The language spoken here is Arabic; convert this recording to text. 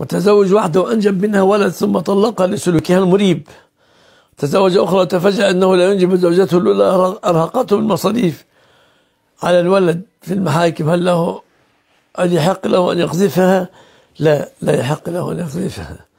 وتزوج واحدة وأنجب منها ولد ثم طلقها لسلوكها المريب تزوج أخرى وتفاجأ أنه لا ينجب زوجته الأولى أرهقته بالمصاريف على الولد في المحاكم هل له أن يحق له أن يقذفها لا لا يحق له أن يقذفها